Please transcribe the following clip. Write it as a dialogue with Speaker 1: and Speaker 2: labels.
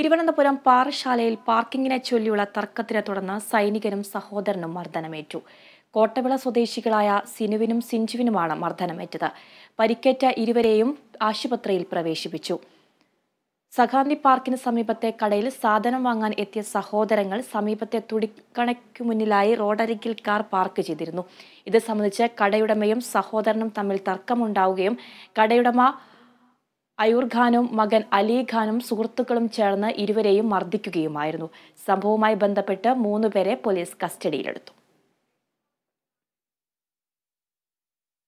Speaker 1: തിരുവനന്തപുരം പാറശാലയിൽ പാർക്കിങ്ങിനെ ചൊല്ലിയുള്ള തർക്കത്തിനെ തുടർന്ന് സൈനികനും സഹോദരനും മർദ്ദനമേറ്റു കോട്ടവിള സ്വദേശികളായ സിനുവിനും സിഞ്ചുവിനുമാണ് മർദ്ദനമേറ്റത് പരിക്കേറ്റ ഇരുവരെയും ആശുപത്രിയിൽ പ്രവേശിപ്പിച്ചു സഖാന്തി പാർക്കിന് സമീപത്തെ കടയിൽ സാധനം വാങ്ങാൻ എത്തിയ സഹോദരങ്ങൾ സമീപത്തെ തുടിക്കണയ്ക്കു മുന്നിലായി റോഡരികിൽ കാർ പാർക്ക് ചെയ്തിരുന്നു ഇത് സംബന്ധിച്ച് കടയുടമയും സഹോദരനും തമ്മിൽ തർക്കമുണ്ടാവുകയും കടയുടമ അയൂർ ഖാനും മകൻ അലി ഖാനും സുഹൃത്തുക്കളും ചേർന്ന് ഇരുവരെയും മർദ്ദിക്കുകയുമായിരുന്നു സംഭവവുമായി ബന്ധപ്പെട്ട് മൂന്നുപേരെ പോലീസ് കസ്റ്റഡിയിലെടുത്തു